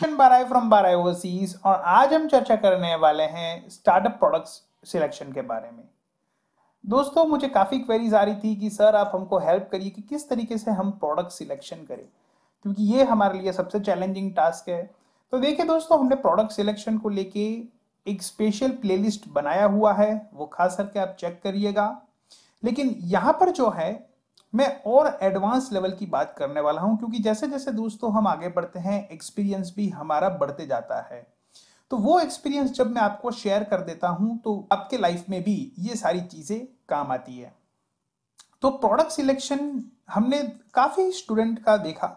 Question Barai from Barai overseas और आज हम चर्चा करने वाले हैं स्टार्टअप प्रोडक्ट्स सिलेक्शन के बारे में दोस्तों मुझे काफ़ी क्वेरीज आ रही थी कि सर आप हमको हेल्प करिए कि किस तरीके से हम प्रोडक्ट सिलेक्शन करें क्योंकि ये हमारे लिए सबसे चैलेंजिंग टास्क है तो देखिए दोस्तों हमने प्रोडक्ट सिलेक्शन को लेके एक स्पेशल प्लेलिस्ट बनाया हुआ है वो खास करके आप चेक करिएगा लेकिन यहाँ पर जो है मैं और एडवांस लेवल की बात करने वाला हूं क्योंकि जैसे जैसे दोस्तों हम आगे बढ़ते हैं एक्सपीरियंस भी हमारा बढ़ते जाता है तो वो एक्सपीरियंस जब मैं आपको शेयर कर देता हूं तो आपके लाइफ में भी ये सारी चीज़ें काम आती है तो प्रोडक्ट सिलेक्शन हमने काफ़ी स्टूडेंट का देखा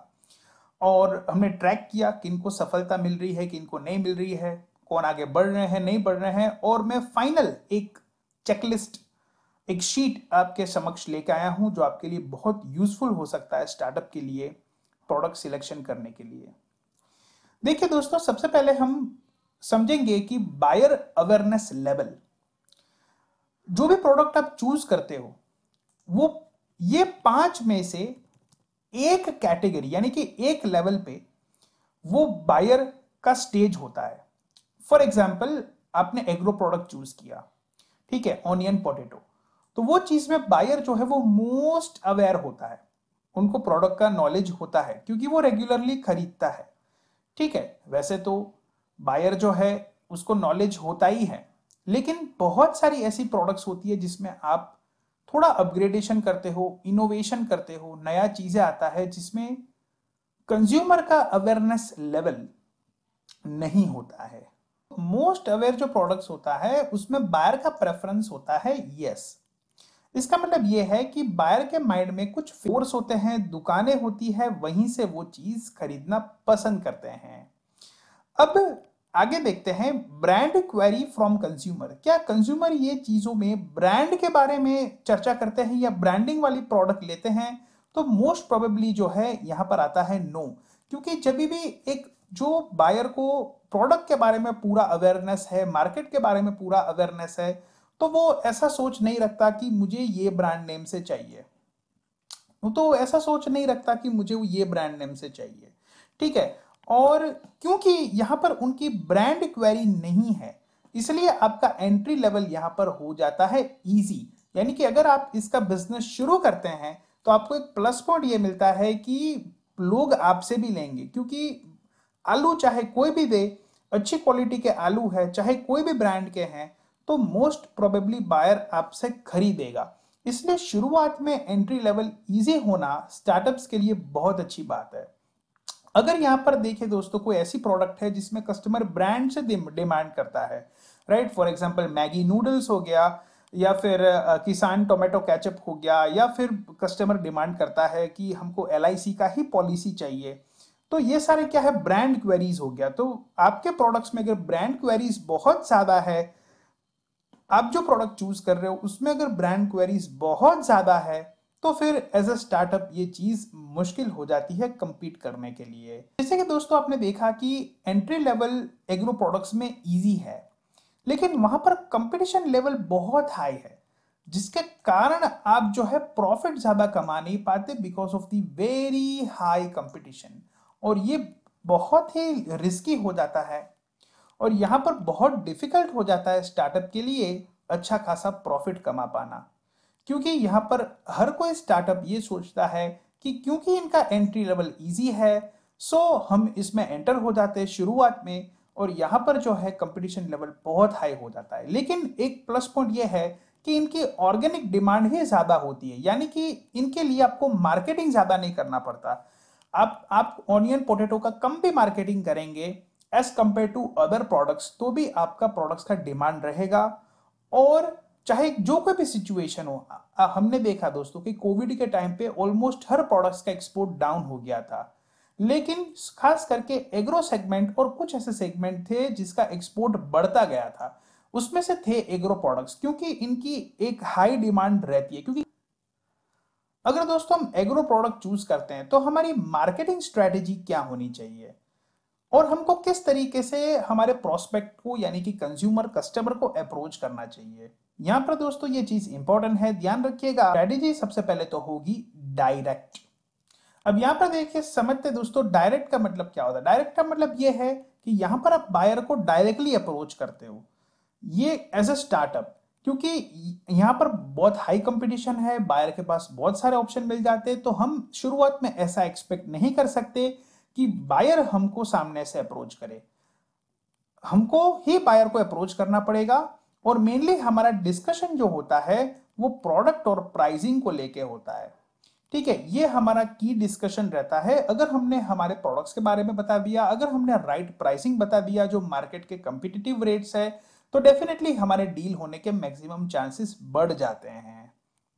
और हमने ट्रैक किया कि इनको सफलता मिल रही है कि इनको नहीं मिल रही है कौन आगे बढ़ रहे हैं नहीं बढ़ रहे हैं और मैं फाइनल एक चेकलिस्ट एक शीट आपके समक्ष लेके आया हूं जो आपके लिए बहुत यूजफुल हो सकता है स्टार्टअप के लिए प्रोडक्ट सिलेक्शन करने के लिए देखिए दोस्तों सबसे पहले हम समझेंगे कि बायर अवेयरनेस लेवल जो भी प्रोडक्ट आप चूज करते हो वो ये पांच में से एक कैटेगरी यानी कि एक लेवल पे वो बायर का स्टेज होता है फॉर एग्जाम्पल आपने एग्रो प्रोडक्ट चूज किया ठीक है ऑनियन पोटेटो तो वो चीज में बायर जो है वो मोस्ट अवेयर होता है उनको प्रोडक्ट का नॉलेज होता है क्योंकि वो रेगुलरली खरीदता है ठीक है वैसे तो बायर जो है उसको नॉलेज होता ही है लेकिन बहुत सारी ऐसी प्रोडक्ट्स होती है जिसमें आप थोड़ा अपग्रेडेशन करते हो इनोवेशन करते हो नया चीजें आता है जिसमें कंज्यूमर का अवेयरनेस लेवल नहीं होता है मोस्ट अवेयर जो प्रोडक्ट्स होता है उसमें बायर का प्रेफरेंस होता है यस yes. इसका मतलब ये है कि बायर के माइंड में कुछ फोर्स होते हैं दुकानें होती है वहीं से वो चीज खरीदना पसंद करते हैं अब आगे देखते हैं ब्रांड क्वेरी फ्रॉम कंज्यूमर क्या कंज्यूमर ये चीज़ों में ब्रांड के बारे में चर्चा करते हैं या ब्रांडिंग वाली प्रोडक्ट लेते हैं तो मोस्ट प्रोबेबली जो है यहाँ पर आता है नो क्योंकि जब भी एक जो बायर को प्रोडक्ट के बारे में पूरा अवेयरनेस है मार्केट के बारे में पूरा अवेयरनेस है तो वो ऐसा सोच नहीं रखता कि मुझे ये ब्रांड नेम से चाहिए तो ऐसा सोच नहीं रखता कि मुझे वो ये ब्रांड नेम से चाहिए ठीक है और क्योंकि यहां पर उनकी ब्रांड क्वेरी नहीं है इसलिए आपका एंट्री लेवल यहां पर हो जाता है इजी यानी कि अगर आप इसका बिजनेस शुरू करते हैं तो आपको एक प्लस पॉइंट ये मिलता है कि लोग आपसे भी लेंगे क्योंकि आलू चाहे कोई भी दे अच्छी क्वालिटी के आलू है चाहे कोई भी ब्रांड के हैं तो मोस्ट प्रोबेबली बायर आपसे खरीदेगा इसलिए शुरुआत में एंट्री लेवल इजी होना स्टार्टअप्स के लिए बहुत अच्छी बात है अगर यहाँ पर देखें दोस्तों कोई ऐसी प्रोडक्ट है जिसमें कस्टमर ब्रांड से डिमांड करता है right for example Maggi noodles हो गया या फिर किसान टोमेटो कैचअप हो गया या फिर कस्टमर डिमांड करता है कि हमको एल का ही पॉलिसी चाहिए तो ये सारे क्या है ब्रांड क्वेरीज हो गया तो आपके प्रोडक्ट्स में अगर ब्रांड क्वेरीज बहुत ज़्यादा है आप जो प्रोडक्ट चूज कर रहे हो उसमें अगर ब्रांड क्वेरीज बहुत ज्यादा है तो फिर एज अ स्टार्टअप ये चीज मुश्किल हो जाती है कम्पीट करने के लिए जैसे कि दोस्तों आपने देखा कि एंट्री लेवल एग्रो प्रोडक्ट्स में इजी है लेकिन वहां पर कंपटीशन लेवल बहुत हाई है जिसके कारण आप जो है प्रॉफिट ज्यादा कमा नहीं पाते because of the very high competition और ये बहुत ही रिस्की हो जाता है और यहाँ पर बहुत डिफिकल्ट हो जाता है स्टार्टअप के लिए अच्छा खासा प्रॉफिट कमा पाना क्योंकि यहाँ पर हर कोई स्टार्टअप ये सोचता है कि क्योंकि इनका एंट्री लेवल इजी है सो हम इसमें एंटर हो जाते हैं शुरुआत में और यहाँ पर जो है कंपटीशन लेवल बहुत हाई हो जाता है लेकिन एक प्लस पॉइंट ये है कि इनकी ऑर्गेनिक डिमांड ही ज़्यादा होती है यानी कि इनके लिए आपको मार्केटिंग ज़्यादा नहीं करना पड़ता आप आप ऑनियन पोटैटो का कम भी मार्केटिंग करेंगे as compare to other products तो भी आपका प्रोडक्ट्स का डिमांड रहेगा और चाहे जो कोई भी सिचुएशन हो आ, हमने देखा दोस्तों कि कोविड के टाइम पे ऑलमोस्ट हर प्रोडक्ट्स का एक्सपोर्ट डाउन हो गया था लेकिन खास करके एग्रो सेगमेंट और कुछ ऐसे सेगमेंट थे जिसका एक्सपोर्ट बढ़ता गया था उसमें से थे एग्रो प्रोडक्ट्स क्योंकि इनकी एक हाई डिमांड रहती है क्योंकि अगर दोस्तों हम एग्रो प्रोडक्ट चूज करते हैं तो हमारी मार्केटिंग स्ट्रेटेजी क्या होनी चाहिए और हमको किस तरीके से हमारे प्रोस्पेक्ट को यानी कि कंज्यूमर कस्टमर को अप्रोच करना चाहिए यहाँ पर दोस्तों ये चीज इंपॉर्टेंट है ध्यान रखिएगा स्ट्रेटेजी सबसे पहले तो होगी डायरेक्ट अब यहाँ पर देखिए समझते दोस्तों डायरेक्ट का मतलब क्या होता है डायरेक्ट का मतलब ये है कि यहाँ पर आप बायर को डायरेक्टली अप्रोच करते हो ये एज अ स्टार्टअप क्योंकि यहाँ पर बहुत हाई कंपटीशन है बायर के पास बहुत सारे ऑप्शन मिल जाते हैं तो हम शुरुआत में ऐसा एक्सपेक्ट नहीं कर सकते कि बायर हमको सामने से अप्रोच करे हमको ही बायर को अप्रोच करना पड़ेगा और मेनली हमारा डिस्कशन जो होता है वो प्रोडक्ट और प्राइसिंग को लेके होता है ठीक है ये हमारा की डिस्कशन रहता है अगर हमने हमारे प्रोडक्ट्स के बारे में बता दिया अगर हमने राइट प्राइसिंग बता दिया जो मार्केट के कम्पिटिटिव रेट्स है तो डेफिनेटली हमारे डील होने के मैक्सिमम चांसेस बढ़ जाते हैं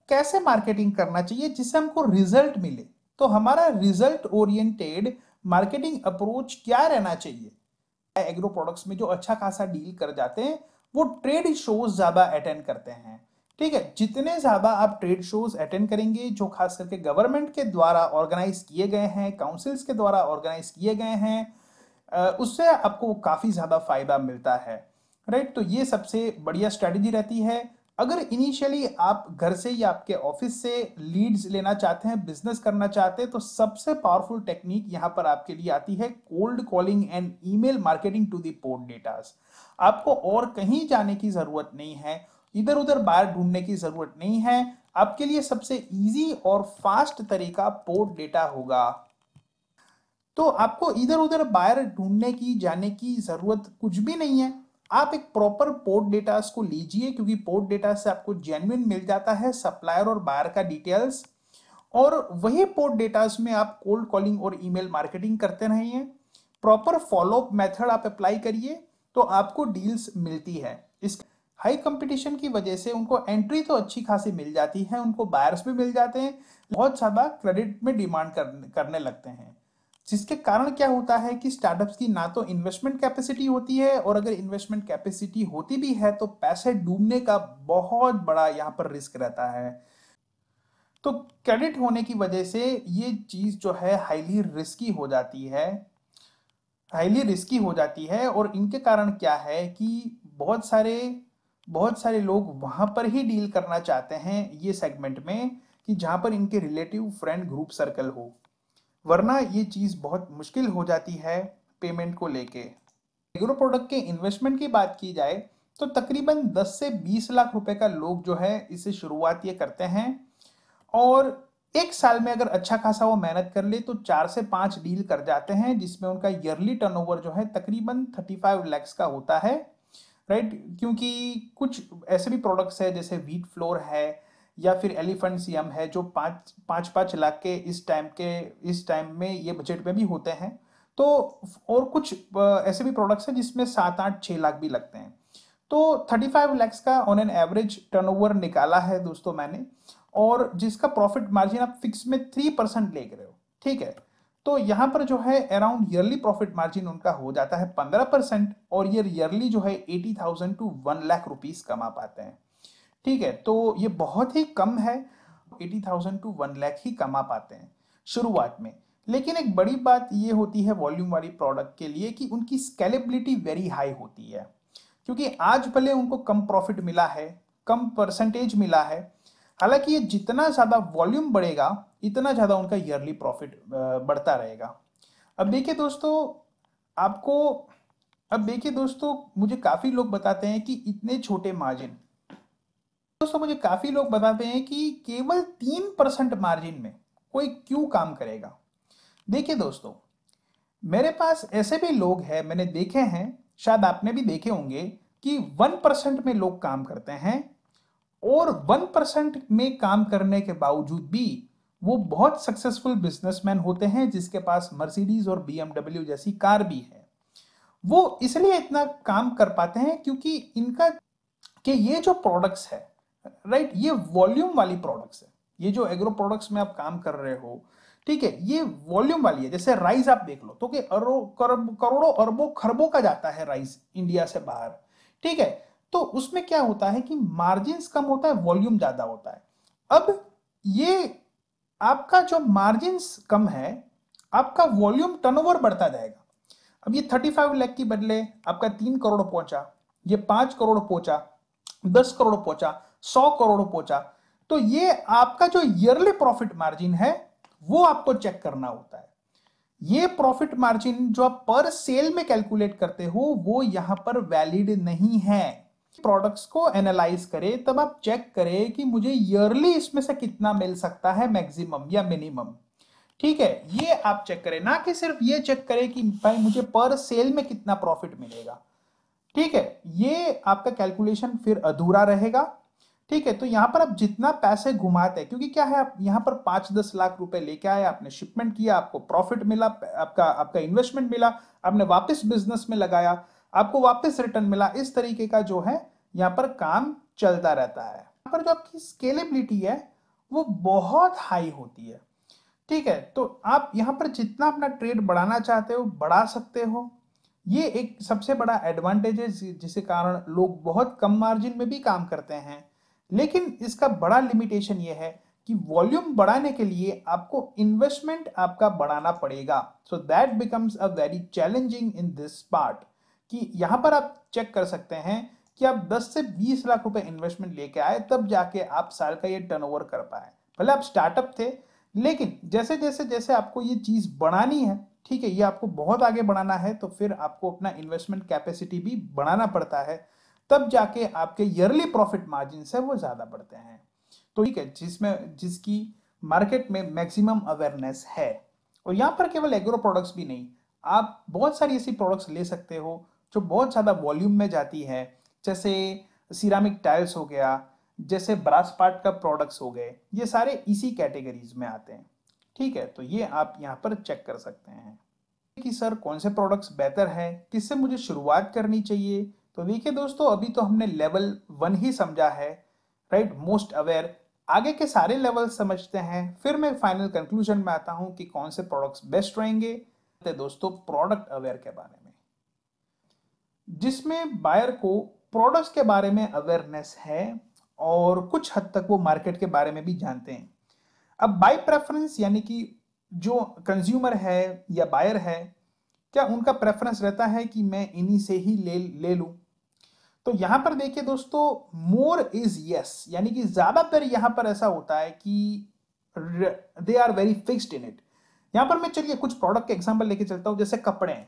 कैसे मार्केटिंग करना चाहिए जिससे हमको रिजल्ट मिले तो हमारा रिजल्ट ओरिएंटेड मार्केटिंग अप्रोच क्या रहना चाहिए एग्रो प्रोडक्ट्स में जो अच्छा खासा डील कर जाते हैं वो ट्रेड शोज ज़्यादा अटेंड करते हैं ठीक है जितने ज़्यादा आप ट्रेड शोज अटेंड करेंगे जो खास करके गवर्नमेंट के द्वारा ऑर्गेनाइज किए गए हैं काउंसिल्स के द्वारा ऑर्गेनाइज किए गए हैं उससे आपको काफ़ी ज़्यादा फायदा मिलता है राइट तो ये सबसे बढ़िया स्ट्रेटजी रहती है अगर इनिशियली आप घर से या आपके ऑफिस से लीड्स लेना चाहते हैं बिजनेस करना चाहते हैं तो सबसे पावरफुल टेक्निक यहाँ पर आपके लिए आती है cold calling and email marketing to the port datas आपको और कहीं जाने की ज़रूरत नहीं है इधर उधर बाहर ढूंढने की ज़रूरत नहीं है आपके लिए सबसे ईजी और फास्ट तरीका पोर्ट डेटा होगा तो आपको इधर उधर बाहर ढूंढने की जाने की ज़रूरत कुछ भी नहीं है आप एक प्रॉपर पोर्ट डेटा को लीजिए क्योंकि पोर्ट डेटा से आपको जेन्युन मिल जाता है सप्लायर और बायर का डिटेल्स और वही पोर्ट डेटा में आप कोल्ड कॉलिंग और ईमेल मार्केटिंग करते रहिए प्रॉपर फॉलोअप मेथड आप अप्लाई करिए तो आपको डील्स मिलती है इस हाई कंपटीशन की वजह से उनको एंट्री तो अच्छी खासी मिल जाती है उनको बायर्स भी मिल जाते हैं बहुत ज़्यादा क्रेडिट में डिमांड करने लगते हैं जिसके कारण क्या होता है कि स्टार्टअप्स की ना तो इन्वेस्टमेंट कैपेसिटी होती है और अगर इन्वेस्टमेंट कैपेसिटी होती भी है तो पैसे डूबने का बहुत बड़ा यहाँ पर रिस्क रहता है तो क्रेडिट होने की वजह से ये चीज़ जो है हाईली रिस्की हो जाती है हाईली रिस्की हो जाती है और इनके कारण क्या है कि बहुत सारे बहुत सारे लोग वहाँ पर ही डील करना चाहते हैं ये सेगमेंट में कि जहाँ पर इनके रिलेटिव फ्रेंड ग्रुप सर्कल हो वरना ये चीज़ बहुत मुश्किल हो जाती है पेमेंट को लेके एग्रो प्रोडक्ट के इन्वेस्टमेंट की बात की जाए तो तकरीबन 10 से 20 लाख रुपए का लोग जो है इसे शुरुआत ये करते हैं और एक साल में अगर अच्छा खासा वो मेहनत कर ले तो चार से पाँच डील कर जाते हैं जिसमें उनका ईयरली टर्न जो है तकरीबन थर्टी फाइव का होता है राइट क्योंकि कुछ ऐसे भी प्रोडक्ट्स है जैसे व्हीट फ्लोर है या फिर एलिफेंट सीएम है जो पाँच पाँच पाँच लाख के इस टाइम के इस टाइम में ये बजट में भी होते हैं तो और कुछ ऐसे भी प्रोडक्ट्स हैं जिसमें सात आठ छः लाख भी लगते हैं तो थर्टी फाइव लैक्स का ऑन एन एवरेज ओवर निकाला है दोस्तों मैंने और जिसका प्रॉफिट मार्जिन आप फिक्स में थ्री परसेंट ले रहे हो ठीक है तो यहाँ पर जो है अराउंड ईयरली प्रॉफिट मार्जिन उनका हो जाता है पंद्रह परसेंट और ये ईयरली जो है eighty thousand to one lakh rupees कमा पाते हैं ठीक है तो ये बहुत ही कम है eighty thousand to one lakh ही कमा पाते हैं शुरुआत में लेकिन एक बड़ी बात ये होती है वॉल्यूम वाली प्रोडक्ट के लिए कि उनकी स्केलेबिलिटी वेरी हाई होती है क्योंकि आज भले उनको कम प्रॉफिट मिला है कम परसेंटेज मिला है हालांकि ये जितना ज़्यादा वॉल्यूम बढ़ेगा इतना ज़्यादा उनका ईयरली प्रॉफिट बढ़ता रहेगा अब देखिए दोस्तों आपको अब देखिए दोस्तों मुझे काफ़ी लोग बताते हैं कि इतने छोटे मार्जिन दोस्तों मुझे काफ़ी लोग बताते हैं कि केवल तीन परसेंट मार्जिन में कोई क्यों काम करेगा देखिए दोस्तों मेरे पास ऐसे भी लोग हैं मैंने देखे हैं शायद आपने भी देखे होंगे कि वन परसेंट में लोग काम करते हैं और वन परसेंट में काम करने के बावजूद भी वो बहुत सक्सेसफुल बिजनेसमैन होते हैं जिसके पास मर्सिडीज और बीएमडब्ल्यू जैसी कार भी है वो इसलिए इतना काम कर पाते हैं क्योंकि इनका कि ये जो प्रोडक्ट्स है राइट ये वॉल्यूम वाली प्रोडक्ट्स है ये जो एग्रो प्रोडक्ट्स में आप काम कर रहे हो ठीक है ये वॉल्यूम वाली है जैसे राइस आप देख लो तो कि अरो करोड़ों अरबों खरबों का जाता है राइस इंडिया से बाहर ठीक है तो उसमें क्या होता है कि मार्जिन कम होता है वॉल्यूम ज्यादा होता है अब ये आपका जो मार्जिन कम है आपका वॉल्यूम टर्नओवर बढ़ता जाएगा अब ये थर्टी फाइव लैख की बदले आपका तीन करोड़ पहुंचा ये पांच करोड़ पहुंचा दस करोड़ पहुंचा सौ करोड़ पहुंचा तो ये आपका जो ईयरली प्रॉफिट मार्जिन है वो आपको चेक करना होता है ये प्रॉफिट मार्जिन जो आप पर सेल में कैलकुलेट करते हो वो यहां पर वैलिड नहीं है प्रोडक्ट्स को एनालाइज करें तब आप चेक करें कि मुझे ईयरली इसमें से कितना मिल सकता है मैक्सिमम या मिनिमम ठीक है ये आप चेक करें ना कि सिर्फ ये चेक करें कि भाई मुझे पर सेल में कितना प्रॉफिट मिलेगा ठीक है ये आपका कैलकुलेशन फिर अधूरा रहेगा ठीक है तो यहाँ पर आप जितना पैसे घुमाते हैं क्योंकि क्या है आप यहाँ पर पांच दस लाख रुपए लेके आए आपने शिपमेंट किया आपको प्रॉफिट मिला आपका आपका इन्वेस्टमेंट मिला आपने वापस बिजनेस में लगाया आपको वापस रिटर्न मिला इस तरीके का जो है यहाँ पर काम चलता रहता है यहाँ पर जो आपकी स्केलेबिलिटी है वो बहुत हाई होती है ठीक है तो आप यहाँ पर जितना अपना ट्रेड बढ़ाना चाहते हो बढ़ा सकते हो ये एक सबसे बड़ा एडवांटेज है जिसके कारण लोग बहुत कम मार्जिन में भी काम करते हैं लेकिन इसका बड़ा लिमिटेशन ये है कि वॉल्यूम बढ़ाने के लिए आपको इन्वेस्टमेंट आपका बढ़ाना पड़ेगा so that becomes a very challenging in this part कि यहाँ पर आप चेक कर सकते हैं कि आप 10 से 20 लाख रुपए इन्वेस्टमेंट लेके आए तब जाके आप साल का ये टर्नओवर कर पाए भले आप स्टार्टअप थे लेकिन जैसे जैसे जैसे आपको ये चीज़ बढ़ानी है ठीक है ये आपको बहुत आगे बढ़ाना है तो फिर आपको अपना इन्वेस्टमेंट कैपेसिटी भी बढ़ाना पड़ता है तब जाके आपके ईयरली प्रॉफिट मार्जिन है वो ज़्यादा बढ़ते हैं तो ठीक है जिसमें जिसकी मार्केट में मैक्सिमम अवेयरनेस है और यहाँ पर केवल एग्रो प्रोडक्ट्स भी नहीं आप बहुत सारी ऐसी प्रोडक्ट्स ले सकते हो जो बहुत ज़्यादा वॉल्यूम में जाती है जैसे सिरामिक टाइल्स हो गया जैसे ब्रास पार्ट का प्रोडक्ट्स हो गए ये सारे इसी कैटेगरीज में आते हैं ठीक है तो ये आप यहाँ पर चेक कर सकते हैं कि सर कौन से प्रोडक्ट्स बेहतर है किससे मुझे शुरुआत करनी चाहिए तो वीके दोस्तों अभी तो हमने लेवल वन ही समझा है राइट मोस्ट अवेयर आगे के सारे लेवल समझते हैं फिर मैं फाइनल कंक्लूजन में आता हूं कि कौन से प्रोडक्ट्स बेस्ट रहेंगे तो दोस्तों प्रोडक्ट अवेयर के बारे में जिसमें बायर को प्रोडक्ट्स के बारे में अवेयरनेस है और कुछ हद तक वो मार्केट के बारे में भी जानते हैं अब बाय प्रेफरेंस यानी कि जो कंज्यूमर है या बायर है क्या उनका प्रेफरेंस रहता है कि मैं इन्हीं से ही ले ले लूँ तो यहां पर देखिए दोस्तों मोर इज यस यानी कि ज्यादातर यहां पर ऐसा होता है कि they are very fixed in it यहां पर मैं चलिए कुछ प्रोडक्ट के एग्जाम्पल लेके चलता हूं जैसे कपड़े हैं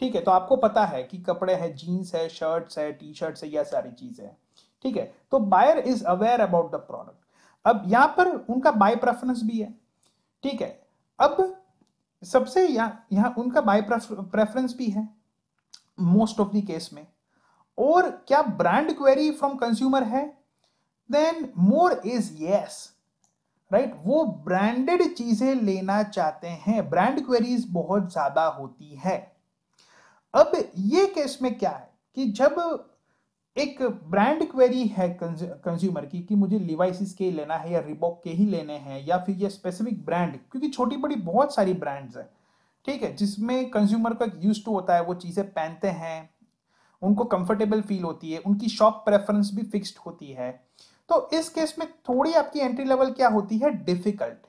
ठीक है तो आपको पता है कि कपड़े हैं जीन्स है शर्ट्स है टी शर्ट्स है यह सारी चीज है ठीक है तो buyer is aware about the product अब यहां पर उनका बाय प्रेफरेंस भी है ठीक है अब सबसे यहां उनका बाय प्रेफरेंस भी है मोस्ट ऑफ द केस में और क्या ब्रांड क्वेरी फ्रॉम कंज्यूमर है then more is yes right वो ब्रांडेड चीजें लेना चाहते हैं ब्रांड क्वेरीज बहुत ज्यादा होती है अब ये केस में क्या है कि जब एक ब्रांड क्वेरी है कंज्यूमर की कि मुझे लिवाइसिस के ही लेना है या रिबॉक के ही लेने हैं या फिर ये स्पेसिफिक ब्रांड क्योंकि छोटी बड़ी बहुत सारी ब्रांड्स हैं ठीक है जिसमें कंज्यूमर का यूज टू तो होता है वो चीज़ें पहनते हैं उनको कंफर्टेबल फील होती है उनकी शॉप प्रेफरेंस भी फिक्स्ड होती है तो इस केस में थोड़ी आपकी एंट्री लेवल क्या होती है डिफिकल्ट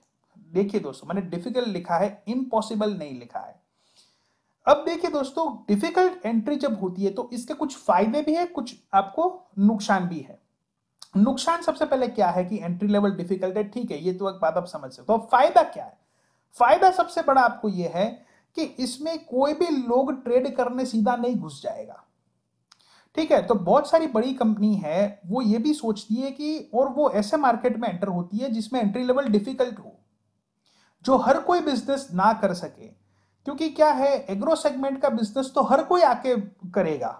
देखिए दोस्तों मैंने डिफिकल्ट लिखा है इम्पॉसिबल नहीं लिखा है अब देखिए दोस्तों डिफिकल्ट एंट्री जब होती है तो इसके कुछ फायदे भी है कुछ आपको नुकसान भी है नुकसान सबसे पहले क्या है कि एंट्री लेवल डिफिकल्ट है ठीक है ये तो एक बात आप समझ सकते हो तो फायदा क्या है फायदा सबसे बड़ा आपको यह है कि इसमें कोई भी लोग ट्रेड करने सीधा नहीं घुस जाएगा ठीक है तो बहुत सारी बड़ी कंपनी है वो ये भी सोचती है कि और वो ऐसे मार्केट में एंटर होती है जिसमें एंट्री लेवल डिफिकल्ट हो जो हर कोई बिजनेस ना कर सके क्योंकि क्या है एग्रो सेगमेंट का बिजनेस तो हर कोई आके करेगा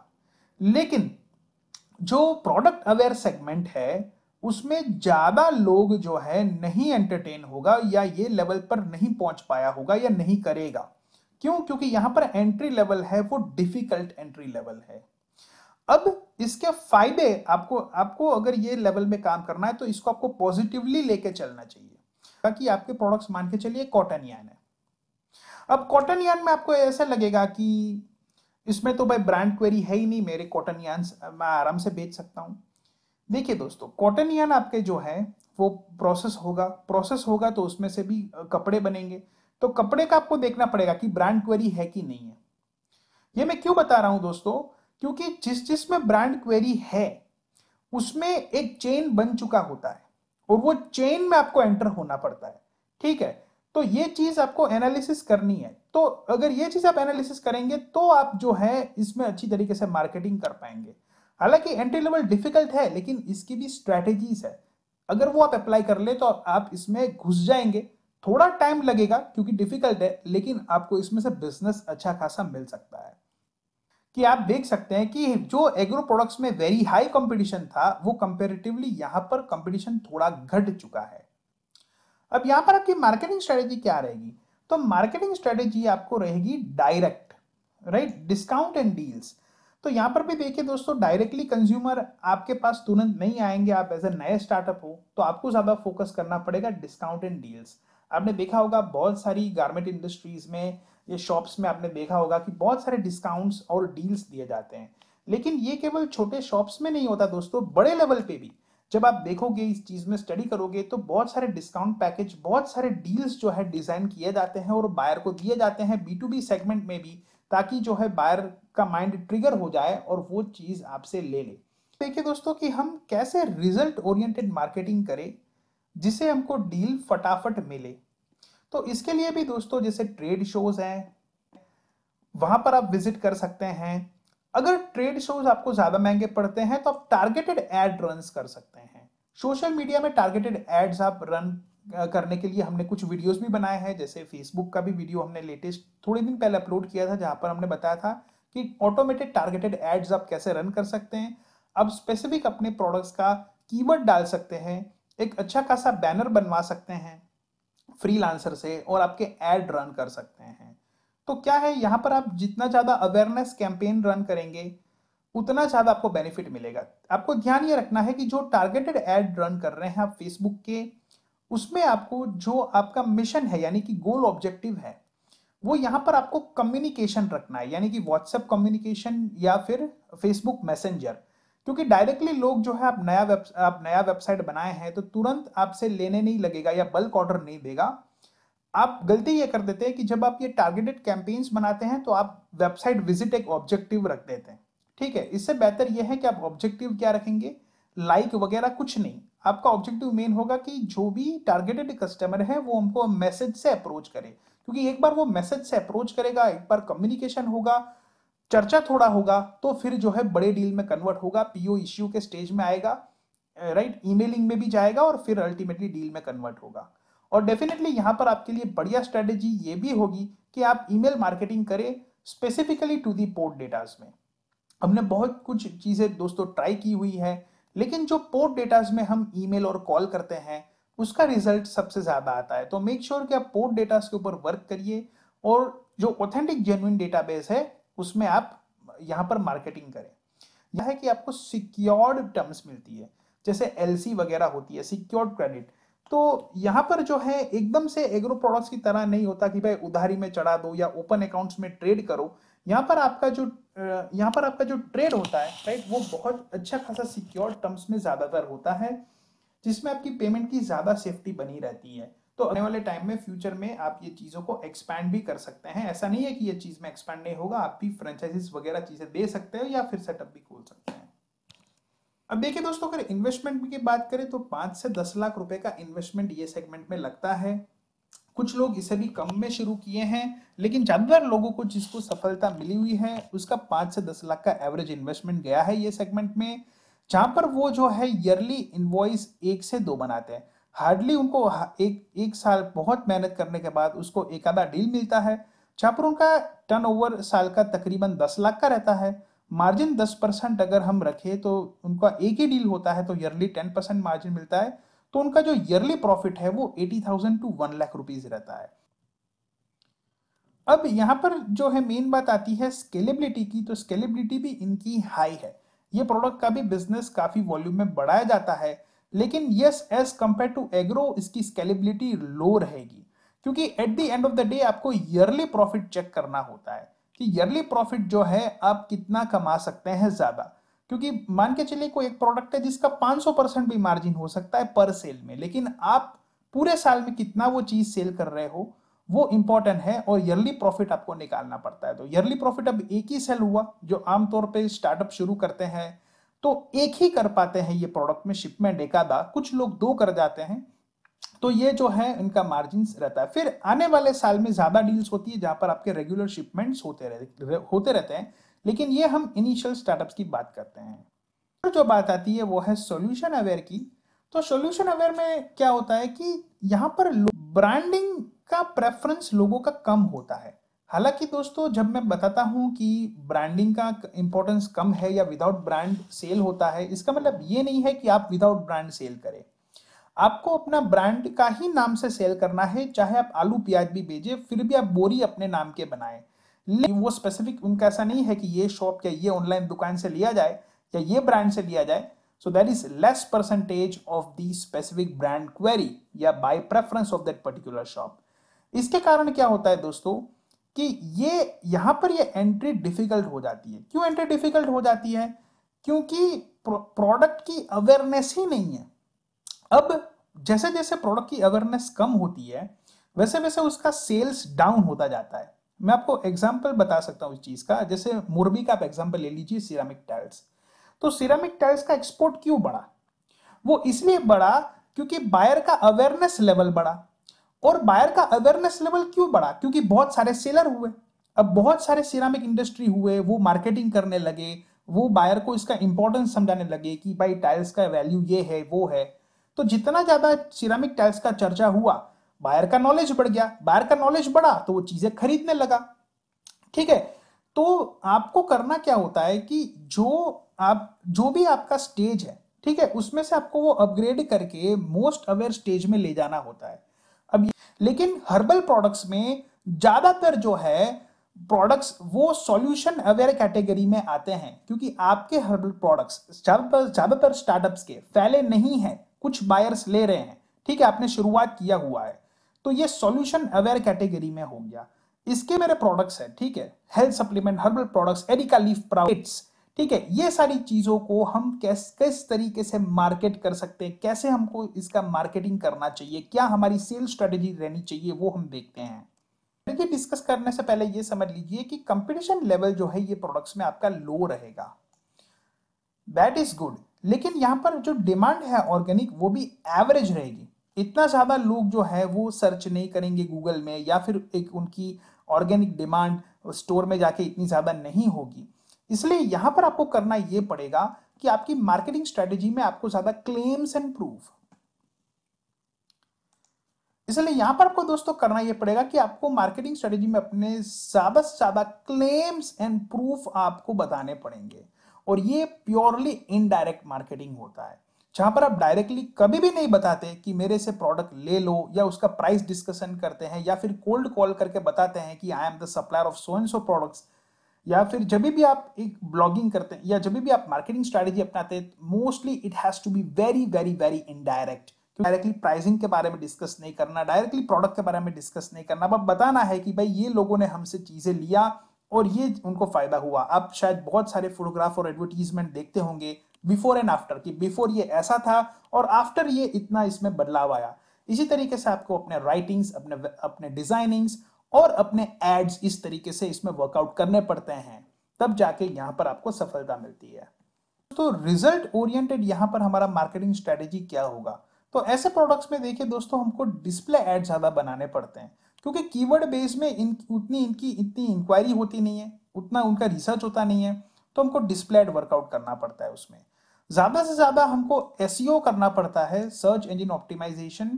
लेकिन जो प्रोडक्ट अवेयर सेगमेंट है उसमें ज़्यादा लोग जो है नहीं एंटरटेन होगा या ये लेवल पर नहीं पहुंच पाया होगा या नहीं करेगा क्यों क्योंकि यहाँ पर एंट्री लेवल है वो डिफिकल्ट एंट्री लेवल है अब इसके फायदे आपको आपको अगर ये लेवल में काम करना है तो इसको आपको पॉजिटिवली लेके चलना चाहिए ताकि आपके प्रोडक्ट्स मान के चलिए कॉटन यान है अब कॉटन यान में आपको ऐसा लगेगा कि इसमें तो भाई ब्रांड क्वेरी है ही नहीं मेरे कॉटन यान मैं आराम से बेच सकता हूँ देखिए दोस्तों कॉटन यान आपके जो है वो प्रोसेस होगा प्रोसेस होगा तो उसमें से भी कपड़े बनेंगे तो कपड़े का आपको देखना पड़ेगा कि ब्रांड क्वेरी है कि नहीं है ये मैं क्यों बता रहा हूं दोस्तों क्योंकि जिस जिस में ब्रांड क्वेरी है उसमें एक चेन बन चुका होता है और वो चेन में आपको एंटर होना पड़ता है ठीक है तो ये चीज आपको एनालिसिस करनी है तो अगर ये चीज आप एनालिसिस करेंगे तो आप जो है इसमें अच्छी तरीके से मार्केटिंग कर पाएंगे हालांकि एंट्री लेवल डिफिकल्ट है लेकिन इसकी भी स्ट्रैटेजीज है अगर वो आप अप्लाई कर ले तो आप इसमें घुस जाएंगे थोड़ा टाइम लगेगा क्योंकि डिफिकल्ट है लेकिन आपको इसमें से बिजनेस अच्छा खासा मिल सकता है कि आप देख सकते हैं कि जो एग्रो प्रोडक्ट्स में वेरी हाई कंपटीशन था वो कंपेरेटिवली यहाँ पर कंपटीशन थोड़ा घट चुका है अब यहाँ पर आपकी मार्केटिंग स्ट्रेटेजी क्या रहेगी तो मार्केटिंग स्ट्रेटेजी आपको रहेगी direct right discount and deals तो यहाँ पर भी देखिए दोस्तों डायरेक्टली कंज्यूमर आपके पास तुरंत नहीं आएंगे आप एज ए नए स्टार्टअप हो तो आपको ज़्यादा फोकस करना पड़ेगा डिस्काउंट एंड डील्स आपने देखा होगा बहुत सारी गारमेंट इंडस्ट्रीज में ये शॉप्स में आपने देखा होगा कि बहुत सारे डिस्काउंट्स और डील्स दिए जाते हैं लेकिन ये केवल छोटे शॉप्स में नहीं होता दोस्तों बड़े लेवल पे भी जब आप देखोगे इस चीज़ में स्टडी करोगे तो बहुत सारे डिस्काउंट पैकेज बहुत सारे डील्स जो है डिज़ाइन किए जाते हैं और बायर को दिए जाते हैं बी टू बी सेगमेंट में भी ताकि जो है बायर का माइंड ट्रिगर हो जाए और वो चीज़ आपसे ले ले देखिए दोस्तों कि हम कैसे रिजल्ट ओरिएंटेड मार्केटिंग करें जिसे हमको डील फटाफट मिले तो इसके लिए भी दोस्तों जैसे ट्रेड शोज हैं वहां पर आप विजिट कर सकते हैं अगर ट्रेड शोज आपको ज्यादा महंगे पड़ते हैं तो आप टारगेटेड एड रन कर सकते हैं सोशल मीडिया में टारगेटेड एड्स आप रन करने के लिए हमने कुछ वीडियोस भी बनाए हैं जैसे फेसबुक का भी वीडियो हमने लेटेस्ट थोड़े दिन पहले अपलोड किया था जहां पर हमने बताया था कि ऑटोमेटेड टारगेटेड एड्स आप कैसे रन कर सकते हैं आप स्पेसिफिक अपने प्रोडक्ट्स का कीवर्ड डाल सकते हैं एक अच्छा खासा बैनर बनवा सकते हैं फ्रीलांसर से और आपके एड रन कर सकते हैं तो क्या है यहाँ पर आप जितना ज़्यादा अवेयरनेस कैंपेन रन करेंगे उतना ज़्यादा आपको बेनिफिट मिलेगा आपको ध्यान ये रखना है कि जो टारगेटेड एड रन कर रहे हैं आप फेसबुक के उसमें आपको जो आपका मिशन है यानी कि गोल ऑब्जेक्टिव है वो यहाँ पर आपको कम्युनिकेशन रखना है यानी कि व्हाट्सएप कम्युनिकेशन या फिर फेसबुक मैसेंजर क्योंकि डायरेक्टली लोग जो है आप नया वेब आप नया वेबसाइट बनाए हैं तो तुरंत आपसे लेने नहीं लगेगा या बल्क ऑर्डर नहीं देगा आप गलती ये कर देते हैं कि जब आप ये टारगेटेड कैंपेन्स बनाते हैं तो आप वेबसाइट विजिट एक ऑब्जेक्टिव रख देते हैं ठीक है इससे बेहतर यह है कि आप ऑब्जेक्टिव क्या रखेंगे लाइक like वगैरह कुछ नहीं आपका ऑब्जेक्टिव मेन होगा कि जो भी टारगेटेड कस्टमर है वो हमको मैसेज से अप्रोच करे क्योंकि एक बार वो मैसेज से अप्रोच करेगा एक बार कम्युनिकेशन होगा चर्चा थोड़ा होगा तो फिर जो है बड़े डील में कन्वर्ट होगा पीओ इश्यू के स्टेज में आएगा राइट ईमेलिंग में भी जाएगा और फिर अल्टीमेटली डील में कन्वर्ट होगा और डेफिनेटली यहाँ पर आपके लिए बढ़िया स्ट्रेटेजी ये भी होगी कि आप ईमेल मार्केटिंग करें specifically to the port datas में हमने बहुत कुछ चीज़ें दोस्तों ट्राई की हुई है लेकिन जो पोर्ट डेटाज में हम ईमेल और कॉल करते हैं उसका रिजल्ट सबसे ज़्यादा आता है तो मेक श्योर sure कि आप पोर्ट डेटाज के ऊपर वर्क करिए और जो ऑथेंटिक जेन्यून डेटाबेस है उसमें आप यहाँ पर मार्केटिंग करें यह है कि आपको सिक्योर्ड टर्म्स मिलती है जैसे एल वगैरह होती है सिक्योर्ड क्रेडिट तो यहाँ पर जो है एकदम से एग्रो प्रोडक्ट्स की तरह नहीं होता कि भाई उधारी में चढ़ा दो या ओपन अकाउंट्स में ट्रेड करो यहाँ पर आपका जो यहाँ पर आपका जो ट्रेड होता है राइट वो बहुत अच्छा खासा सिक्योर टर्म्स में ज़्यादातर होता है जिसमें आपकी पेमेंट की ज़्यादा सेफ्टी बनी रहती है तो आने वाले टाइम में फ्यूचर में आप ये चीज़ों को एक्सपैंड भी कर सकते हैं ऐसा नहीं है कि ये चीज़ में एक्सपैंड नहीं होगा आप भी फ्रेंचाइजीज वगैरह चीज़ें दे सकते हो या फिर सेटअप भी खोल सकते हैं अब देखिए दोस्तों अगर इन्वेस्टमेंट की बात करें तो पाँच से दस लाख रुपए का इन्वेस्टमेंट ये सेगमेंट में लगता है कुछ लोग इसे भी कम में शुरू किए हैं लेकिन ज़्यादातर लोगों को जिसको सफलता मिली हुई है उसका पाँच से दस लाख का एवरेज इन्वेस्टमेंट गया है ये सेगमेंट में जहाँ पर वो जो है ईयरली इन्वॉइस एक से दो बनाते हैं हार्डली उनको एक एक साल बहुत मेहनत करने के बाद उसको एक आधा डील मिलता है छापरों का टर्नओवर साल का तकरीबन दस लाख का रहता है मार्जिन दस परसेंट अगर हम रखें तो उनका एक ही डील होता है तो ईयरली टेन परसेंट मार्जिन मिलता है तो उनका जो ईयरली प्रॉफिट है वो eighty thousand to one lakh rupees रहता है अब यहाँ पर जो है मेन बात आती है स्केलेबिलिटी की तो स्केलेबिलिटी भी इनकी हाई है ये प्रोडक्ट का भी बिजनेस काफ़ी वॉल्यूम में बढ़ाया जाता है लेकिन yes as compare to agro इसकी स्केलेबिलिटी लो रहेगी क्योंकि at the end of the day आपको ईयरली प्रॉफिट चेक करना होता है कि ईयरली प्रॉफिट जो है आप कितना कमा सकते हैं ज़्यादा क्योंकि मान के चलिए कोई एक प्रोडक्ट है जिसका 500 परसेंट भी मार्जिन हो सकता है पर सेल में लेकिन आप पूरे साल में कितना वो चीज़ सेल कर रहे हो वो इंपॉर्टेंट है और ईयरली प्रॉफिट आपको निकालना पड़ता है तो ईयरली प्रॉफिट अब एक ही सेल हुआ जो आमतौर पर स्टार्टअप शुरू करते हैं तो एक ही कर पाते हैं ये प्रोडक्ट में शिपमेंट एक आधा कुछ लोग दो कर जाते हैं तो ये जो है इनका मार्जिन रहता है फिर आने वाले साल में ज्यादा डील्स होती है जहां पर आपके रेगुलर शिपमेंट्स होते रहे, होते रहते हैं लेकिन ये हम इनिशियल स्टार्टअप्स की बात करते हैं और जो बात आती है वो है सोल्यूशन अवेयर की तो सोल्यूशन अवेयर में क्या होता है कि यहाँ पर ब्रांडिंग का प्रेफरेंस लोगों का कम होता है हालांकि दोस्तों जब मैं बताता हूँ कि ब्रांडिंग का इम्पोर्टेंस कम है या विदाउट ब्रांड सेल होता है इसका मतलब ये नहीं है कि आप विदाउट ब्रांड सेल करें आपको अपना ब्रांड का ही नाम से सेल करना है चाहे आप आलू प्याज भी भेजे फिर भी आप बोरी अपने नाम के बनाए लेकिन वो स्पेसिफिक उनका ऐसा नहीं है कि ये शॉप या ये ऑनलाइन दुकान से लिया जाए या ये ब्रांड से लिया जाए so that is less percentage of the specific brand query या by preference of that particular shop इसके कारण क्या होता है दोस्तों कि ये यहाँ पर ये एंट्री डिफिकल्ट हो जाती है क्यों एंट्री डिफिकल्ट हो जाती है क्योंकि प्रोडक्ट की अवेयरनेस ही नहीं है अब जैसे जैसे प्रोडक्ट की अवेयरनेस कम होती है वैसे वैसे उसका सेल्स डाउन होता जाता है मैं आपको एग्जाम्पल बता सकता हूँ इस चीज़ का जैसे मुरबी का आप एग्जाम्पल ले लीजिए सिरामिक टाइल्स तो सिरामिक टाइल्स का एक्सपोर्ट क्यों बढ़ा वो इसलिए बढ़ा क्योंकि बायर का अवेयरनेस लेवल बढ़ा और बायर का अवेयरनेस लेवल क्यों बढ़ा क्योंकि बहुत सारे सेलर हुए अब बहुत सारे सिरामिक इंडस्ट्री हुए वो मार्केटिंग करने लगे वो बायर को इसका इंपॉर्टेंस समझाने लगे कि भाई टाइल्स का वैल्यू ये है वो है तो जितना ज़्यादा सिरामिक टाइल्स का चर्चा हुआ बायर का नॉलेज बढ़ गया बायर का नॉलेज बढ़ा तो वो चीज़ें खरीदने लगा ठीक है तो आपको करना क्या होता है कि जो आप जो भी आपका स्टेज है ठीक है उसमें से आपको वो अपग्रेड करके मोस्ट अवेयर स्टेज में ले जाना होता है अब लेकिन हर्बल प्रोडक्ट्स में ज़्यादातर जो है प्रोडक्ट्स वो सॉल्यूशन अवेयर कैटेगरी में आते हैं क्योंकि आपके हर्बल प्रोडक्ट्स ज़्यादातर ज़्यादातर स्टार्टअप्स के फैले नहीं हैं कुछ बायर्स ले रहे हैं ठीक है आपने शुरुआत किया हुआ है तो ये सॉल्यूशन अवेयर कैटेगरी में हो गया इसके मेरे प्रोडक्ट्स हैं ठीक है health supplement herbal products areca leaf प्राउट्स ठीक है ये सारी चीजों को हम कैस किस तरीके से मार्केट कर सकते हैं कैसे हमको इसका मार्केटिंग करना चाहिए क्या हमारी सेल स्ट्रेटेजी रहनी चाहिए वो हम देखते हैं देखिए डिस्कस करने से पहले ये समझ लीजिए कि कंपटीशन लेवल जो है ये प्रोडक्ट्स में आपका लो रहेगा दैट इज गुड लेकिन यहाँ पर जो डिमांड है ऑर्गेनिक वो भी एवरेज रहेगी इतना ज़्यादा लोग जो है वो सर्च नहीं करेंगे गूगल में या फिर एक उनकी ऑर्गेनिक डिमांड स्टोर में जाके इतनी ज़्यादा नहीं होगी इसलिए यहां पर आपको करना यह पड़ेगा कि आपकी मार्केटिंग स्ट्रेटेजी में आपको ज्यादा क्लेम्स एंड प्रूफ इसलिए यहां पर आपको दोस्तों करना यह पड़ेगा कि आपको मार्केटिंग स्ट्रेटेजी में अपने ज्यादा से ज्यादा क्लेम्स एंड प्रूफ आपको बताने पड़ेंगे और ये प्योरली इनडायरेक्ट मार्केटिंग होता है जहां पर आप डायरेक्टली कभी भी नहीं बताते कि मेरे से प्रोडक्ट ले लो या उसका प्राइस डिस्कशन करते हैं या फिर कोल्ड कॉल करके बताते हैं कि I am the supplier of so and so products या फिर जब भी आप एक ब्लॉगिंग करते हैं या जब भी आप मार्केटिंग स्ट्रैटेजी अपनाते हैं mostly it has to be very very very indirect directly pricing के बारे में डिस्कस नहीं करना डायरेक्टली प्रोडक्ट के बारे में डिस्कस नहीं करना बट बताना है कि भाई ये लोगों ने हमसे चीज़ें लिया और ये उनको फ़ायदा हुआ आप शायद बहुत सारे फोटोग्राफ और एडवर्टीजमेंट देखते होंगे बिफोर एंड आफ्टर कि बिफोर ये ऐसा था और आफ्टर ये इतना इसमें बदलाव आया इसी तरीके से आपको अपने राइटिंग्स अपने अपने डिज़ाइनिंग्स और अपने एड्स इस तरीके से इसमें वर्कआउट करने पड़ते हैं तब जाके यहाँ पर आपको सफलता मिलती है तो रिजल्ट ओरिएंटेड यहाँ पर हमारा मार्केटिंग स्ट्रेटेजी क्या होगा तो ऐसे प्रोडक्ट्स में देखिए दोस्तों हमको डिस्प्ले एड ज़्यादा बनाने पड़ते हैं क्योंकि कीवर्ड बेस में इन उतनी इनकी इतनी इंक्वायरी होती नहीं है उतना उनका रिसर्च होता नहीं है तो हमको डिस्प्ले एड वर्कआउट करना पड़ता है उसमें ज़्यादा से ज़्यादा हमको एस e करना पड़ता है सर्च इंजिन ऑप्टिमाइजेशन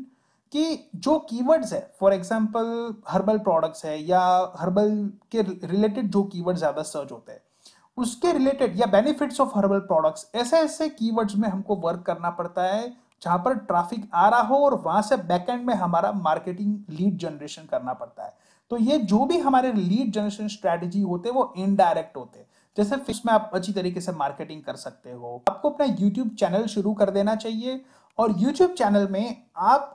कि जो कीवर्ड्स है फॉर एग्जांपल हर्बल प्रोडक्ट्स है या हर्बल के रिलेटेड जो कीवर्ड ज़्यादा सर्च होते हैं उसके रिलेटेड या बेनिफिट्स ऑफ हर्बल प्रोडक्ट्स ऐसे ऐसे कीवर्ड्स में हमको वर्क करना पड़ता है जहां पर ट्रैफिक आ रहा हो और वहां से बैकएंड में हमारा मार्केटिंग लीड जनरेशन करना पड़ता है तो ये जो भी हमारे लीड जनरेशन स्ट्रेटजी होते हैं वो इनडायरेक्ट होते हैं जैसे फिक्स में आप अच्छी तरीके से मार्केटिंग कर सकते हो आपको अपना यूट्यूब चैनल शुरू कर देना चाहिए और यूट्यूब चैनल में आप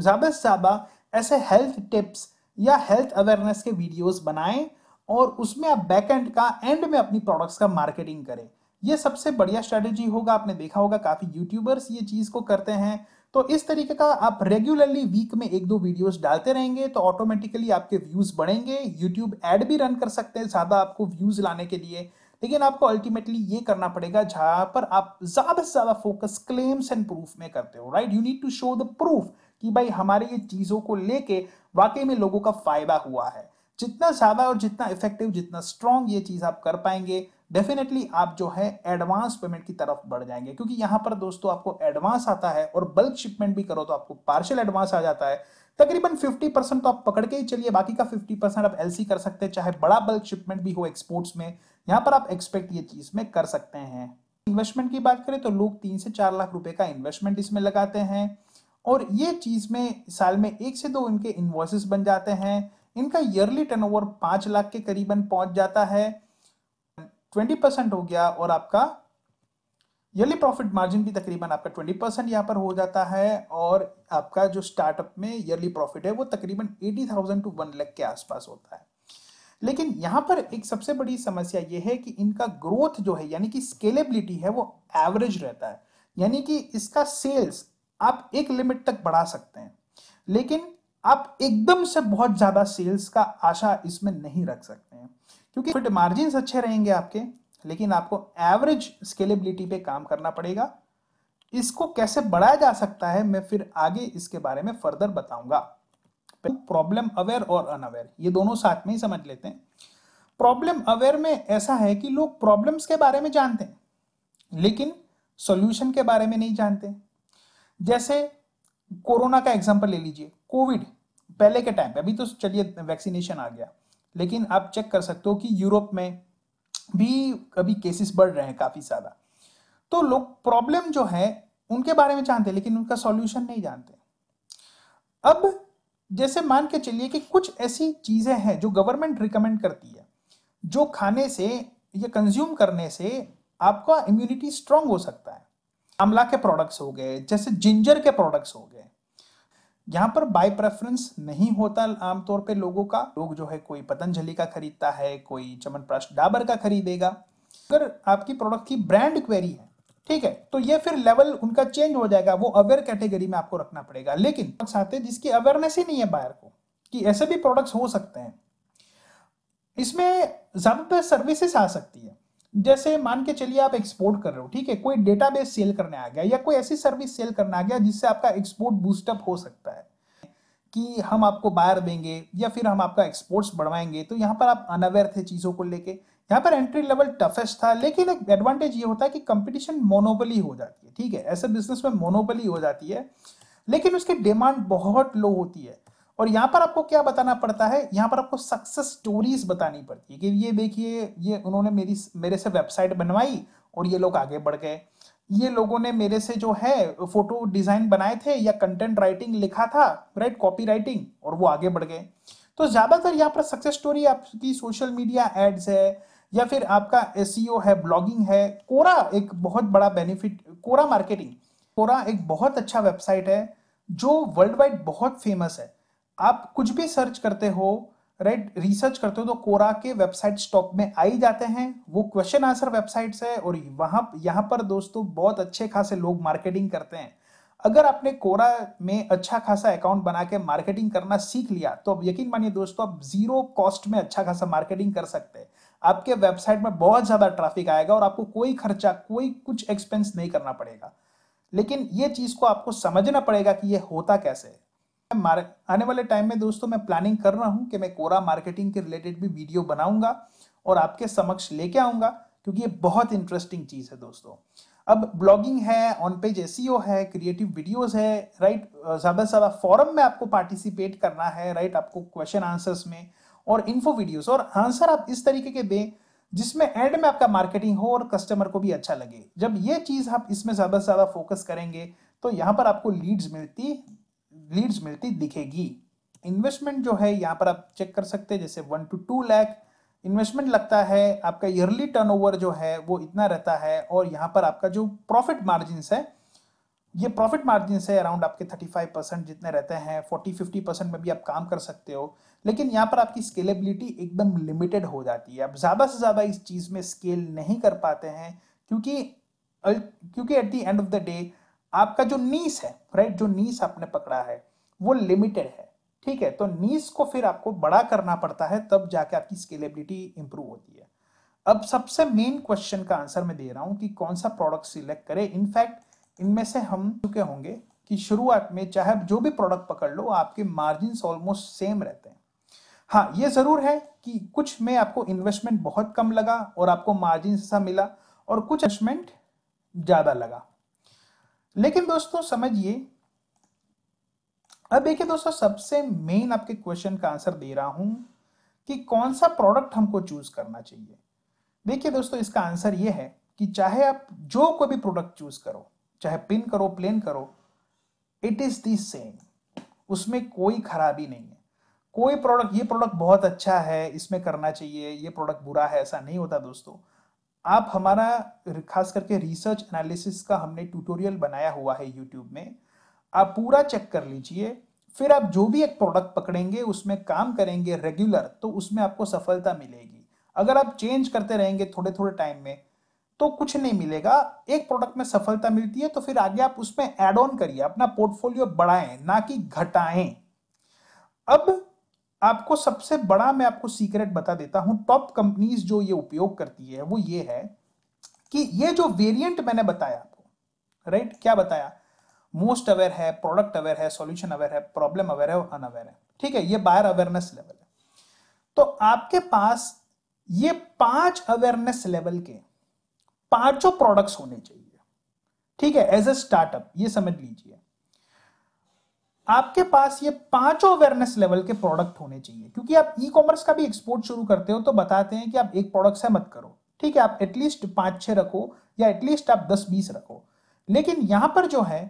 ज़्यादा से ज़्यादा ऐसे हेल्थ टिप्स या हेल्थ अवेयरनेस के वीडियोस बनाएं और उसमें आप बैक एंड का एंड में अपनी प्रोडक्ट्स का मार्केटिंग करें ये सबसे बढ़िया स्ट्रेटेजी होगा आपने देखा होगा काफ़ी यूट्यूबर्स ये चीज़ को करते हैं तो इस तरीके का आप रेगुलरली वीक में एक दो वीडियोस डालते रहेंगे तो ऑटोमेटिकली आपके व्यूज़ बढ़ेंगे यूट्यूब ऐड भी रन कर सकते हैं ज़्यादा आपको व्यूज़ लाने के लिए लेकिन आपको अल्टीमेटली ये करना पड़ेगा जहाँ पर आप ज़्यादा से ज़्यादा फोकस क्लेम्स एंड प्रूफ में करते हो right you need to show the proof कि भाई हमारे ये चीज़ों को लेके वाकई में लोगों का फायदा हुआ है जितना ज़्यादा और जितना इफेक्टिव जितना स्ट्रॉन्ग ये चीज़ आप कर पाएंगे डेफिनेटली आप जो है एडवांस पेमेंट की तरफ बढ़ जाएंगे क्योंकि यहां पर दोस्तों आपको एडवांस आता है और बल्क शिपमेंट भी करो तो आपको पार्शियल एडवांस आ जाता है तकरीबन 50 परसेंट तो आप पकड़ के ही चलिए बाकी का 50 परसेंट आप एलसी कर सकते हैं चाहे बड़ा बल्क शिपमेंट भी हो एक्सपोर्ट्स में यहाँ पर आप एक्सपेक्ट ये चीज़ में कर सकते हैं इन्वेस्टमेंट की बात करें तो लोग तीन से चार लाख रुपए का इन्वेस्टमेंट इसमें लगाते हैं और ये चीज़ में साल में एक से दो इनके इन्वॉसिस बन जाते हैं इनका ईयरली ओवर पांच लाख के करीबन पहुंच जाता है ट्वेंटी परसेंट हो गया और आपका ईयरली प्रॉफिट मार्जिन भी तकरीबन आपका ट्वेंटी परसेंट यहाँ पर हो जाता है और आपका जो स्टार्टअप में ईयरली प्रॉफिट है वो तकरीबन eighty thousand to one lakh के आसपास होता है लेकिन यहाँ पर एक सबसे बड़ी समस्या ये है कि इनका ग्रोथ जो है यानी कि स्केलेबिलिटी है वो एवरेज रहता है यानी कि इसका सेल्स आप एक लिमिट तक बढ़ा सकते हैं लेकिन आप एकदम से बहुत ज्यादा सेल्स का आशा इसमें नहीं रख सकते हैं क्योंकि फिट मार्जिन अच्छे रहेंगे आपके लेकिन आपको एवरेज स्केलेबिलिटी पे काम करना पड़ेगा इसको कैसे बढ़ाया जा सकता है मैं फिर आगे इसके बारे में फर्दर बताऊंगा प्रॉब्लम अवेयर और अनअवेयर ये दोनों साथ में ही समझ लेते हैं प्रॉब्लम अवेयर में ऐसा है कि लोग प्रॉब्लम्स के बारे में जानते हैं लेकिन सॉल्यूशन के बारे में नहीं जानते जैसे कोरोना का एग्जाम्पल ले लीजिए कोविड पहले के टाइम पे अभी तो चलिए वैक्सीनेशन आ गया लेकिन आप चेक कर सकते हो कि यूरोप में भी अभी केसेस बढ़ रहे हैं काफ़ी ज़्यादा तो लोग प्रॉब्लम जो है उनके बारे में जानते हैं लेकिन उनका सॉल्यूशन नहीं जानते अब जैसे मान के चलिए कि कुछ ऐसी चीज़ें हैं जो गवर्नमेंट रिकमेंड करती है जो खाने से या कंज्यूम करने से आपका इम्यूनिटी स्ट्रांग हो सकता है आमला के प्रोडक्ट्स हो गए जैसे जिंजर के प्रोडक्ट्स हो गए यहाँ पर बाय प्रेफरेंस नहीं होता आमतौर पे लोगों का लोग जो है कोई पतंजलि का खरीदता है कोई चमनप्राश डाबर का खरीदेगा अगर आपकी प्रोडक्ट की ब्रांड क्वेरी है ठीक है तो ये फिर लेवल उनका चेंज हो जाएगा वो अवेयर कैटेगरी में आपको रखना पड़ेगा लेकिन आते जिसकी अवेयरनेस ही नहीं है बायर को कि ऐसे भी प्रोडक्ट्स हो सकते हैं इसमें ज़्यादातर सर्विसेस आ सकती है जैसे मान के चलिए आप एक्सपोर्ट कर रहे हो ठीक है कोई डेटाबेस सेल करने आ गया या कोई ऐसी सर्विस सेल करने आ गया जिससे आपका एक्सपोर्ट बूस्टअप हो सकता है कि हम आपको बायर देंगे या फिर हम आपका एक्सपोर्ट्स बढ़वाएंगे तो यहाँ पर आप अनअवेयर थे चीज़ों को लेके यहाँ पर एंट्री लेवल टफेस्ट था लेकिन एक एडवांटेज ये होता है कि कंपटीशन मोनोपली हो जाती है ठीक है ऐसे बिजनेस में मोनोपली हो जाती है लेकिन उसकी डिमांड बहुत लो होती है और यहाँ पर आपको क्या बताना पड़ता है यहाँ पर आपको सक्सेस स्टोरीज बतानी पड़ती है कि ये देखिए ये उन्होंने मेरी मेरे से वेबसाइट बनवाई और ये लोग आगे बढ़ गए ये लोगों ने मेरे से जो है फोटो डिजाइन बनाए थे या कंटेंट राइटिंग लिखा था राइट कॉपी राइटिंग और वो आगे बढ़ गए तो ज्यादातर यहाँ पर सक्सेस स्टोरी आपकी सोशल मीडिया एड्स है या फिर आपका एस e है ब्लॉगिंग है कोरा एक बहुत बड़ा बेनिफिट कोरा मार्केटिंग कोरा एक बहुत अच्छा वेबसाइट है जो वर्ल्ड वाइड बहुत फेमस है आप कुछ भी सर्च करते हो राइट रिसर्च करते हो तो कोरा के वेबसाइट स्टॉक में आ ही जाते हैं वो क्वेश्चन आंसर वेबसाइट्स है और वहां यहाँ पर दोस्तों बहुत अच्छे खासे लोग मार्केटिंग करते हैं अगर आपने कोरा में अच्छा खासा अकाउंट बना के मार्केटिंग करना सीख लिया तो अब यकीन मानिए दोस्तों आप जीरो कॉस्ट में अच्छा खासा मार्केटिंग कर सकते हैं आपके वेबसाइट में बहुत ज़्यादा ट्रैफिक आएगा और आपको कोई खर्चा कोई कुछ एक्सपेंस नहीं करना पड़ेगा लेकिन ये चीज़ को आपको समझना पड़ेगा कि ये होता कैसे है आने वाले टाइम में दोस्तों मैं प्लानिंग कर रहा हूँ कि मैं कोरा मार्केटिंग के रिलेटेड भी वीडियो बनाऊंगा और आपके समक्ष लेके आऊंगा क्योंकि ये बहुत इंटरेस्टिंग चीज़ है दोस्तों अब ब्लॉगिंग है ऑन पेज एस है क्रिएटिव वीडियोस है राइट ज़्यादा से ज़्यादा फॉरम में आपको पार्टिसिपेट करना है राइट आपको क्वेश्चन आंसर्स में और इन्फो वीडियोस और आंसर आप इस तरीके के दें जिसमें एंड में आपका मार्केटिंग हो और कस्टमर को भी अच्छा लगे जब ये चीज़ आप इसमें ज़्यादा से ज़्यादा फोकस करेंगे तो यहाँ पर आपको लीड्स मिलती लीड्स मिलती दिखेगी इन्वेस्टमेंट जो है यहाँ पर आप चेक कर सकते हैं जैसे one to two lakh investment लगता है आपका ईयरली टर्नओवर जो है वो इतना रहता है और यहाँ पर आपका जो प्रॉफिट मार्जिन है ये प्रॉफिट मार्जिन है अराउंड आपके थर्टी फाइव परसेंट जितने रहते हैं फोर्टी फिफ्टी परसेंट में भी आप काम कर सकते हो लेकिन यहाँ पर आपकी स्केलेबिलिटी एकदम लिमिटेड हो जाती है आप ज़्यादा से ज़्यादा इस चीज़ में स्केल नहीं कर पाते हैं क्योंकि क्योंकि at the end of the day आपका जो नीस है राइट जो नीस आपने पकड़ा है वो लिमिटेड है ठीक है तो नीस को फिर आपको बड़ा करना पड़ता है तब जाके आपकी स्केलेबिलिटी इंप्रूव होती है अब सबसे मेन क्वेश्चन का आंसर मैं दे रहा हूँ कि कौन सा प्रोडक्ट सिलेक्ट करें इनफैक्ट इनमें से हम चुके होंगे कि शुरुआत में चाहे जो भी प्रोडक्ट पकड़ लो आपके मार्जिन ऑलमोस्ट सेम रहते हैं हाँ ये जरूर है कि कुछ में आपको इन्वेस्टमेंट बहुत कम लगा और आपको मार्जिन सा मिला और कुछ इन्वेस्टमेंट ज़्यादा लगा लेकिन दोस्तों समझिए अब देखिए दोस्तों सबसे मेन आपके क्वेश्चन का आंसर दे रहा हूं कि कौन सा प्रोडक्ट हमको चूज करना चाहिए देखिए दोस्तों इसका आंसर यह है कि चाहे आप जो कोई भी प्रोडक्ट चूज करो चाहे पिन करो प्लेन करो इट इज दी सेम उसमें कोई खराबी नहीं है कोई प्रोडक्ट ये प्रोडक्ट बहुत अच्छा है इसमें करना चाहिए ये प्रोडक्ट बुरा है ऐसा नहीं होता दोस्तों आप हमारा खास करके रिसर्च एनालिसिस का हमने ट्यूटोरियल बनाया हुआ है यूट्यूब में आप पूरा चेक कर लीजिए फिर आप जो भी एक प्रोडक्ट पकड़ेंगे उसमें काम करेंगे रेगुलर तो उसमें आपको सफलता मिलेगी अगर आप चेंज करते रहेंगे थोड़े थोड़े टाइम में तो कुछ नहीं मिलेगा एक प्रोडक्ट में सफलता मिलती है तो फिर आगे आप उसमें एड ऑन करिए अपना पोर्टफोलियो बढ़ाएं ना कि घटाएं अब आपको सबसे बड़ा मैं आपको सीक्रेट बता देता हूं टॉप कंपनीज जो ये उपयोग करती है वो ये है कि ये जो वेरिएंट मैंने बताया आपको राइट क्या बताया मोस्ट अवेयर है प्रोडक्ट अवेयर है सॉल्यूशन अवेयर है प्रॉब्लम अवेयर है और अनअवेयर है ठीक है ये बायर अवेयरनेस लेवल है तो आपके पास ये पांच अवेयरनेस लेवल के पांचों प्रोडक्ट्स होने चाहिए ठीक है एज ए स्टार्टअप ये समझ लीजिए आपके पास ये पांचों अवेयरनेस लेवल के प्रोडक्ट होने चाहिए क्योंकि आप ई कॉमर्स का भी एक्सपोर्ट शुरू करते हो तो बताते हैं कि आप एक प्रोडक्ट से मत करो ठीक है आप एटलीस्ट पांच छह रखो या एटलीस्ट आप दस बीस रखो लेकिन यहां पर जो है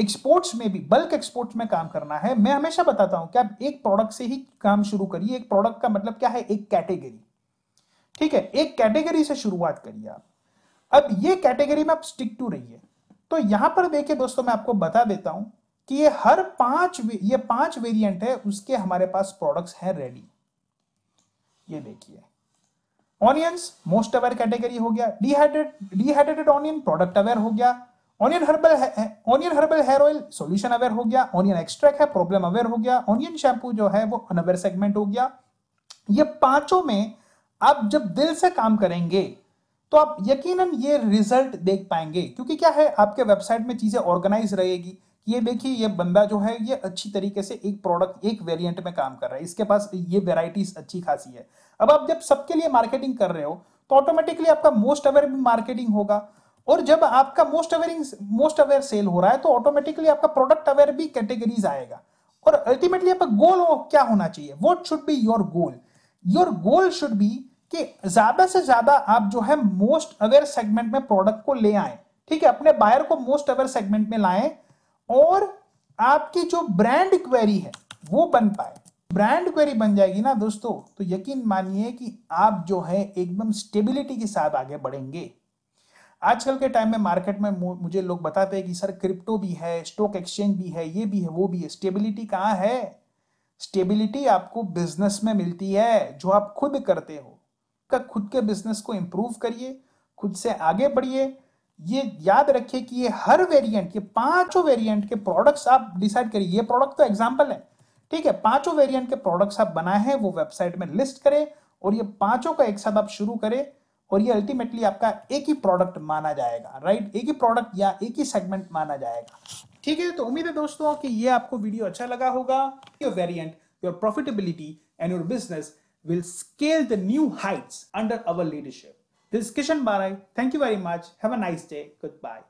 एक्सपोर्ट्स में भी बल्क एक्सपोर्ट्स में काम करना है मैं हमेशा बताता हूं कि आप एक प्रोडक्ट से ही काम शुरू करिए एक प्रोडक्ट का मतलब क्या है एक कैटेगरी ठीक है एक कैटेगरी से शुरुआत करिए आप अब ये कैटेगरी में आप स्टिक टू रहिए तो यहां पर देखिए दोस्तों मैं आपको बता देता हूं कि ये हर पांच ये पांच वेरिएंट है उसके हमारे पास प्रोडक्ट्स हैं रेडी ये देखिए ऑनियंस मोस्ट अवेयर कैटेगरी हो गया dehydrate dehydrated onion product aware हो गया onion herbal onion herbal hair oil solution aware हो गया ऑनियन एक्सट्रैक्ट है प्रॉब्लम अवेयर हो गया ऑनियन शैम्पू जो है वो अनअवेयर सेगमेंट हो गया ये पांचों में आप जब दिल से काम करेंगे तो आप यकीनन ये रिजल्ट देख पाएंगे क्योंकि क्या है आपके वेबसाइट में चीजें ऑर्गेनाइज रहेगी ये देखिए ये बंदा जो है ये अच्छी तरीके से एक प्रोडक्ट एक वेरिएंट में काम कर रहा है इसके पास ये वेराइटीज अच्छी खासी है अब आप जब सबके लिए मार्केटिंग कर रहे हो तो ऑटोमेटिकली आपका मोस्ट अवेयर मार्केटिंग होगा और जब आपका most awaring most aware sale हो रहा है तो ऑटोमेटिकली आपका प्रोडक्ट अवेयर भी कैटेगरीज आएगा और अल्टीमेटली आपका गोल क्या होना चाहिए what should be your goal your goal should be कि ज्यादा से ज्यादा आप जो है मोस्ट अवेयर सेगमेंट में प्रोडक्ट को ले आए ठीक है अपने बायर को मोस्ट अवेयर सेगमेंट में लाएं और आपकी जो ब्रांड क्वेरी है वो बन पाए ब्रांड क्वेरी बन जाएगी ना दोस्तों तो यकीन मानिए कि आप जो है एकदम स्टेबिलिटी के साथ आगे बढ़ेंगे आजकल के टाइम में मार्केट में मुझे लोग बताते हैं कि सर क्रिप्टो भी है स्टॉक एक्सचेंज भी है ये भी है वो भी है स्टेबिलिटी कहाँ है स्टेबिलिटी आपको बिजनेस में मिलती है जो आप खुद करते हो का खुद के बिजनेस को इम्प्रूव करिए खुद से आगे बढ़िए ये याद रखिए कि ये हर वेरिएंट ये पांचों वेरिएंट के प्रोडक्ट्स आप डिसाइड करिए ये प्रोडक्ट तो एग्जांपल है ठीक है पांचों वेरिएंट के प्रोडक्ट्स आप बनाए हैं वो वेबसाइट में लिस्ट करें और ये पांचों का एक साथ आप शुरू करें और ये अल्टीमेटली आपका एक ही प्रोडक्ट माना जाएगा राइट एक ही प्रोडक्ट या एक ही सेगमेंट माना जाएगा ठीक है तो उम्मीद है दोस्तों की ये आपको वीडियो अच्छा लगा होगा your variant your profitability and your business will scale the new heights under our leadership This is Kishan Barai. Thank you very much. Have a nice day. Goodbye.